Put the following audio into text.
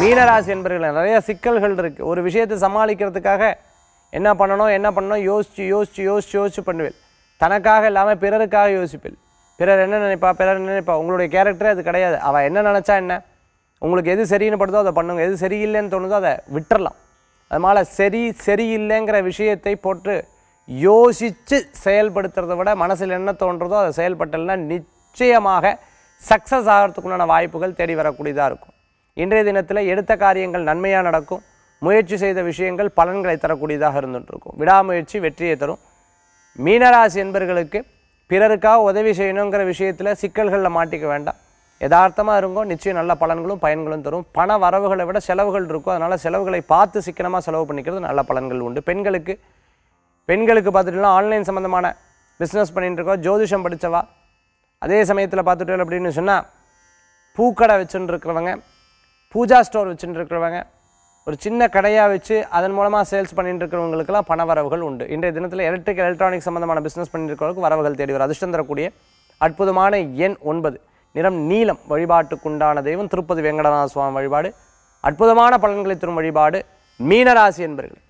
மீனராசி என்பர்கள் நிறைய சிக்கல்கள் இருக்குது ஒரு விஷயத்தை சமாளிக்கிறதுக்காக என்ன பண்ணணும் என்ன பண்ணணும் யோசித்து யோசித்து யோசித்து யோசித்து பண்ணுவேன் தனக்காக இல்லாமல் பிறருக்காக யோசிப்பேன் பிறர் என்ன நினைப்பா பிறர் என்ன நினைப்பா உங்களுடைய கேரக்டரே அது கிடையாது அவள் என்ன நினச்சா என்ன உங்களுக்கு எது சரின்னு படுதோ அதை பண்ணுங்க எது சரியில்லைன்னு தோணுதோ அதை விட்டுறலாம் அதனால் சரி சரியில்லைங்கிற விஷயத்தை போட்டு யோசித்து செயல்படுத்துறத விட மனசில் என்ன தோன்றதோ அதை செயல்பட்டலைன்னா நிச்சயமாக சக்ஸஸ் ஆகிறதுக்குண்டான வாய்ப்புகள் தேடி வரக்கூடியதாக இருக்கும் இன்றைய தினத்தில் எடுத்த காரியங்கள் நன்மையாக நடக்கும் முயற்சி செய்த விஷயங்கள் பலன்களை தரக்கூடியதாக இருந்துகிட்ருக்கும் விடாமுயற்சி வெற்றியை தரும் மீனராசி என்பர்களுக்கு பிறருக்காக உதவி செய்யணுங்கிற விஷயத்தில் சிக்கல்களில் மாட்டிக்க வேண்டாம் யதார்த்தமாக இருக்கும் நிச்சயம் நல்ல பலன்களும் பயன்களும் தரும் பண வரவுகளை விட செலவுகள் இருக்கும் அதனால் செலவுகளை பார்த்து சிக்கனமாக செலவு பண்ணிக்கிறது நல்ல பலன்கள் உண்டு பெண்களுக்கு பெண்களுக்கு பார்த்துட்டுனா ஆன்லைன் சம்மந்தமான பிஸ்னஸ் இருக்கோம் ஜோதிஷம் படித்தவா அதே சமயத்தில் பார்த்துட்டு அப்படின்னு சொன்னால் பூக்கடை வச்சுன்னு இருக்கிறவங்க பூஜா ஸ்டோர் வச்சுட்டு இருக்கிறவங்க ஒரு சின்ன கடையாக வச்சு அதன் மூலமாக சேல்ஸ் பண்ணிட்டு இருக்கிறவங்களுக்குலாம் பண வரவுகள் உண்டு இன்றைய தினத்தில் எலக்ட்ரிக் எலக்ட்ரானிக் சம்மந்தமான பிஸ்னஸ் பண்ணியிருக்கிறவங்க வரவுகள் தேடி வரும் அதிர்ஷ்டம் தரக்கூடிய அற்புதமான எண் ஒன்பது நிறம் நீலம் வழிபாட்டுக்குண்டான தெய்வம் திருப்பதி வெங்கடநாத சுவாமி வழிபாடு அற்புதமான பலன்களை தரும் வழிபாடு மீனராசி என்பர்கள்